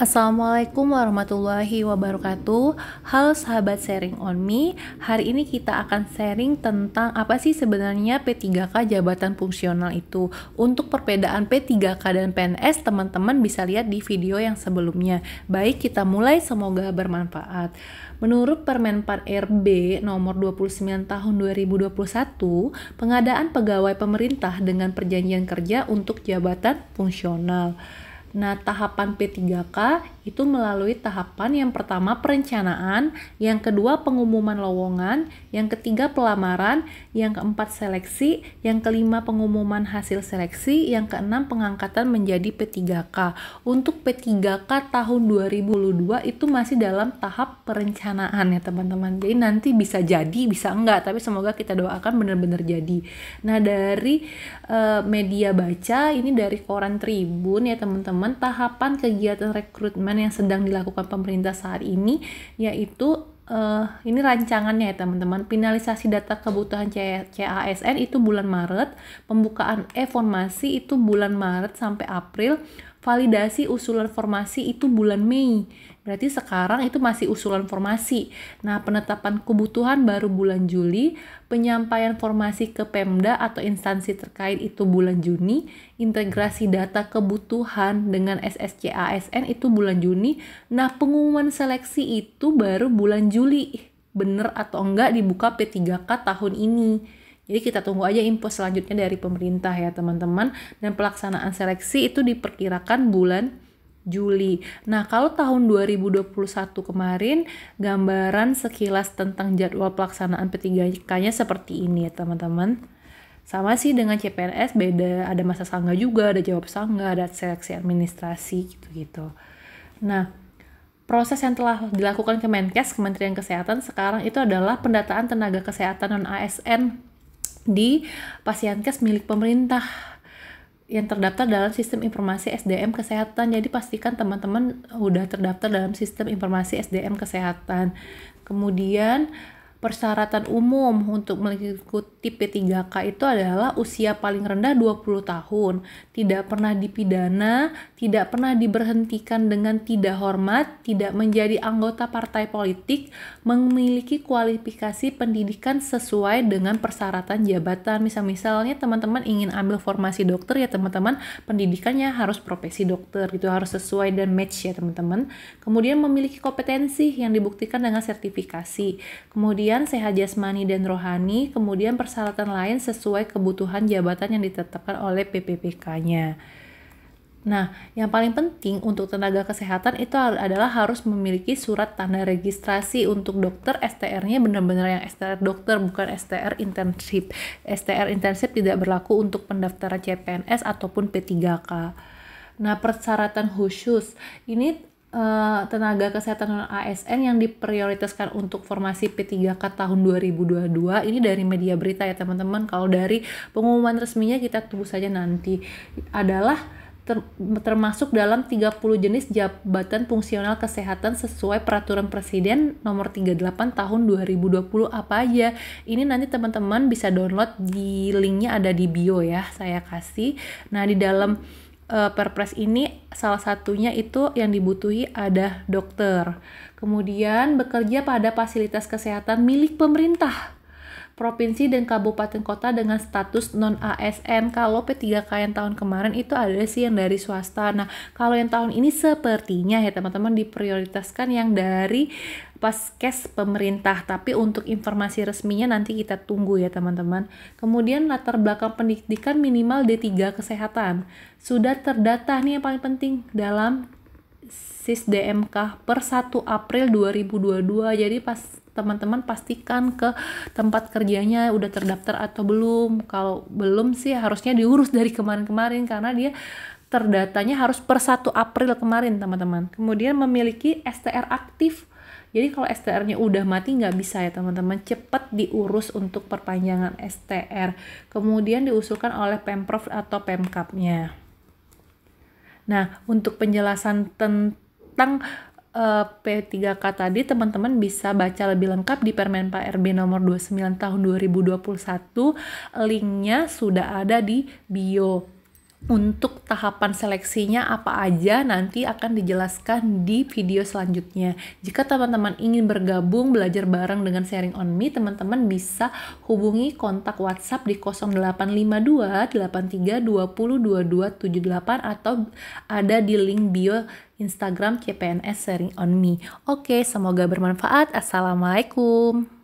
Assalamualaikum warahmatullahi wabarakatuh. Halo sahabat sharing on me. Hari ini kita akan sharing tentang apa sih sebenarnya P3K jabatan fungsional itu. Untuk perbedaan P3K dan PNS, teman-teman bisa lihat di video yang sebelumnya. Baik, kita mulai semoga bermanfaat. Menurut Permenpar RB nomor 29 tahun 2021, pengadaan pegawai pemerintah dengan perjanjian kerja untuk jabatan fungsional. Nah, tahapan P3K itu melalui tahapan yang pertama perencanaan, yang kedua pengumuman lowongan, yang ketiga pelamaran, yang keempat seleksi, yang kelima pengumuman hasil seleksi, yang keenam pengangkatan menjadi P3K. Untuk P3K tahun 2022 itu masih dalam tahap perencanaan ya teman-teman. Jadi nanti bisa jadi, bisa enggak, tapi semoga kita doakan benar-benar jadi. Nah, dari uh, media baca ini dari koran Tribun ya teman-teman teman-teman tahapan kegiatan rekrutmen yang sedang dilakukan pemerintah saat ini yaitu uh, ini rancangannya ya teman-teman. Finalisasi data kebutuhan CASN itu bulan Maret, pembukaan e-formasi itu bulan Maret sampai April, validasi usulan formasi itu bulan Mei. Berarti sekarang itu masih usulan formasi. Nah, penetapan kebutuhan baru bulan Juli, penyampaian formasi ke Pemda atau instansi terkait itu bulan Juni, integrasi data kebutuhan dengan ASN itu bulan Juni. Nah, pengumuman seleksi itu baru bulan Juli. Bener atau enggak dibuka P3K tahun ini. Jadi kita tunggu aja info selanjutnya dari pemerintah ya teman-teman. Dan pelaksanaan seleksi itu diperkirakan bulan Juli. Nah, kalau tahun 2021 kemarin, gambaran sekilas tentang jadwal pelaksanaan P3K-nya seperti ini ya teman-teman. Sama sih dengan CPNS, beda ada masa sangga juga, ada jawab sangga, ada seleksi administrasi gitu-gitu. Nah, proses yang telah dilakukan Kemenkes, Kementerian Kesehatan sekarang itu adalah pendataan tenaga kesehatan non ASN di pasienkes milik pemerintah yang terdaftar dalam sistem informasi SDM kesehatan. Jadi pastikan teman-teman udah terdaftar dalam sistem informasi SDM kesehatan. Kemudian persyaratan umum untuk mengikuti P3K itu adalah usia paling rendah 20 tahun, tidak pernah dipidana, tidak pernah diberhentikan dengan tidak hormat, tidak menjadi anggota partai politik, memiliki kualifikasi pendidikan sesuai dengan persyaratan jabatan. Misal-misalnya teman-teman ingin ambil formasi dokter ya teman-teman, pendidikannya harus profesi dokter gitu, harus sesuai dan match ya teman-teman. Kemudian memiliki kompetensi yang dibuktikan dengan sertifikasi. Kemudian kemudian sehat jasmani dan rohani, kemudian persyaratan lain sesuai kebutuhan jabatan yang ditetapkan oleh PPPK-nya. Nah, yang paling penting untuk tenaga kesehatan itu adalah harus memiliki surat tanda registrasi untuk dokter STR-nya benar-benar yang STR dokter bukan STR internship. STR internship tidak berlaku untuk pendaftaran CPNS ataupun P3K. Nah, persyaratan khusus ini Eh, tenaga kesehatan ASN yang diprioritaskan untuk formasi P3K tahun 2022 ini dari media berita ya teman-teman kalau dari pengumuman resminya kita tunggu saja nanti adalah termasuk dalam 30 jenis jabatan fungsional kesehatan sesuai peraturan presiden nomor 38 tahun 2020 apa aja. Ini nanti teman-teman bisa download di linknya ada di bio ya, saya kasih. Nah, di dalam uh, perpres ini salah satunya itu yang dibutuhi ada dokter. Kemudian bekerja pada fasilitas kesehatan milik pemerintah provinsi dan kabupaten kota dengan status non ASN. Kalau p 3 k yang tahun kemarin itu ada sih yang dari swasta. Nah, kalau yang tahun ini sepertinya ya teman-teman diprioritaskan yang dari pas paskes pemerintah. Tapi untuk informasi resminya nanti kita tunggu ya teman-teman. Kemudian latar belakang pendidikan minimal D3 kesehatan. Sudah terdata nih yang paling penting dalam SISDMK per 1 April 2022. Jadi pas teman-teman pastikan ke tempat kerjanya udah terdaftar atau belum kalau belum sih harusnya diurus dari kemarin-kemarin karena dia terdatanya harus per 1 April kemarin teman-teman kemudian memiliki STR aktif jadi kalau STR-nya udah mati nggak bisa ya teman-teman, cepat diurus untuk perpanjangan STR. Kemudian diusulkan oleh Pemprov atau Pemkapnya. Nah, untuk penjelasan tentang Eh, P3K tadi teman-teman bisa baca lebih lengkap di Permen Pak RB nomor 29 tahun 2021. Linknya sudah ada di bio untuk tahapan seleksinya apa aja nanti akan dijelaskan di video selanjutnya. Jika teman-teman ingin bergabung belajar bareng dengan sharing on me, teman-teman bisa hubungi kontak WhatsApp di 0852 83 78 atau ada di link bio Instagram CPNS Sharing on Me. Oke, semoga bermanfaat. Assalamualaikum.